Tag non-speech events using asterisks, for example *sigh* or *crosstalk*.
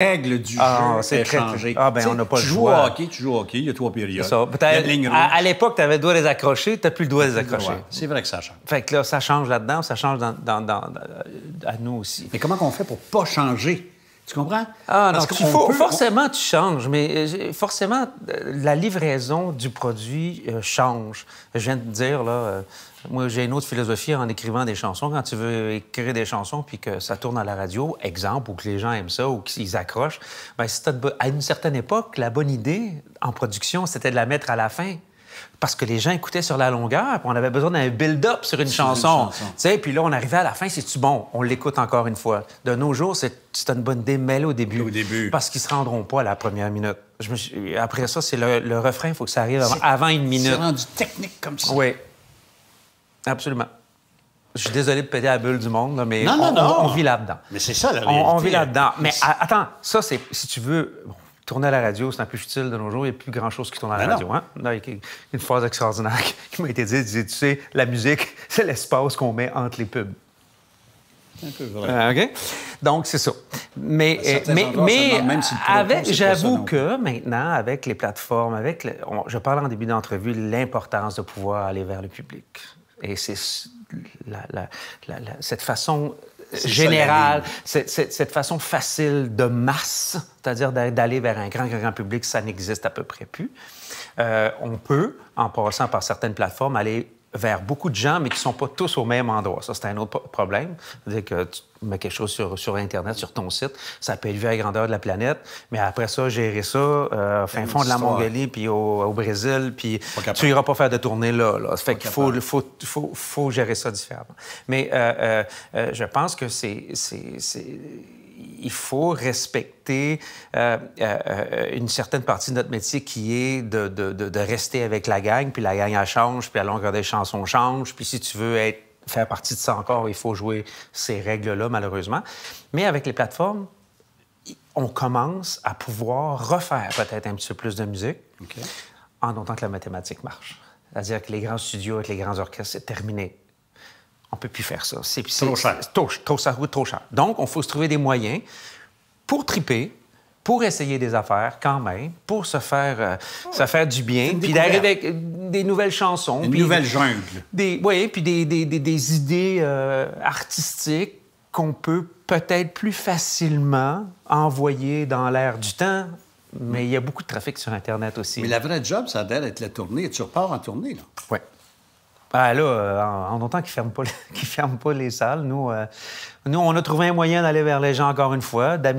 règle du ah, jeu c'est changé. Ah, ben, on n'a pas tu le joues choix. hockey, tu joues au hockey, il y a trois périodes. Ça. à, l'époque, tu avais le doigt les accrocher, tu n'as plus le doigt les accrocher. C'est vrai que ça change. Fait que là, ça change là-dedans, ça change dans, à nous aussi. Mais comment on fait pour ne pas changer? Tu comprends? Ah, forcément, tu changes, mais euh, forcément, euh, la livraison du produit euh, change. Je viens de te dire, là, moi, j'ai une autre philosophie en écrivant des chansons. Quand tu veux écrire des chansons puis que ça tourne à la radio, exemple, ou que les gens aiment ça ou qu'ils accrochent, ben, à une certaine époque, la bonne idée en production, c'était de la mettre à la fin parce que les gens écoutaient sur la longueur, puis on avait besoin d'un build-up sur une chanson. chanson. sais, Puis là, on arrivait à la fin, c'est-tu bon? On l'écoute encore une fois. De nos jours, c'est une bonne démêlée au début. Parce qu'ils se rendront pas à la première minute. Après ça, c'est le, refrain, il faut que ça arrive avant une minute. C'est rendu technique comme ça. Oui. Absolument. Je suis désolé de péter la bulle du monde, mais on, vit là-dedans. Mais c'est ça, la réalité. On, vit là-dedans. Mais attends, ça, c'est, si tu veux, tourner à la radio, c'est un plus utile de nos jours. Il n'y a plus grand-chose qui tourne à la ben radio. Hein. il y a une phrase extraordinaire qui m'a été dite. Disait, tu sais, la musique, *laughs* c'est l'espace qu'on met entre les pubs. Un peu vrai. Euh, OK? Donc, c'est ça. Mais, euh, mais, mais avec, j'avoue que maintenant, avec les plateformes, avec je parle en début d'entrevue, l'importance de pouvoir aller vers le public. Et c'est cette façon générale, cette façon facile de masse, c'est-à-dire d'aller vers un grand, grand, public, ça n'existe à peu près plus. Euh, on peut, en passant par certaines plateformes, aller vers beaucoup de gens, mais qui ne sont pas tous au même endroit. Ça, c'est un autre problème. C'est-à-dire que tu mets quelque chose sur, sur Internet, sur ton site, ça peut élever à la grandeur de la planète, mais après ça, gérer ça euh, fin fond de la Mongolie, puis au, au Brésil, puis tu iras pas faire de tournée là. là. Fait qu'il faut, faut, faut, faut, gérer ça différemment. Mais euh, euh, euh je pense que c'est il faut respecter euh, euh, une certaine partie de notre métier qui est de, rester avec la gang, puis la gang, elle change, puis à longueur des chansons change, puis si tu veux faire partie de ça encore, il faut jouer ces règles-là, malheureusement. Mais avec les plateformes, on commence à pouvoir refaire peut-être un petit peu plus de musique en autant que la mathématique marche. C'est-à-dire que les grands studios avec les grands orchestres, c'est terminé on ne peut plus faire ça. C'est trop cher. Trop, trop, trop, cher. Donc, on faut se trouver des moyens pour triper, pour essayer des affaires quand même, pour se faire, euh, faire du bien, puis d'arriver avec des nouvelles chansons. Une nouvelle jungle. Des, oui, puis des, idées euh, artistiques qu'on peut peut-être plus facilement envoyer dans l'air du temps, mais il y a beaucoup de trafic sur Internet aussi. Mais la vraie job, ça a être d'être la tournée. Tu repars en tournée, là. Oui. Ben là, euh, en entend qu'ils ferment pas, *laughs* ferment pas les salles. Nous, euh, nous, on a trouvé un moyen d'aller vers les gens encore une fois. Damien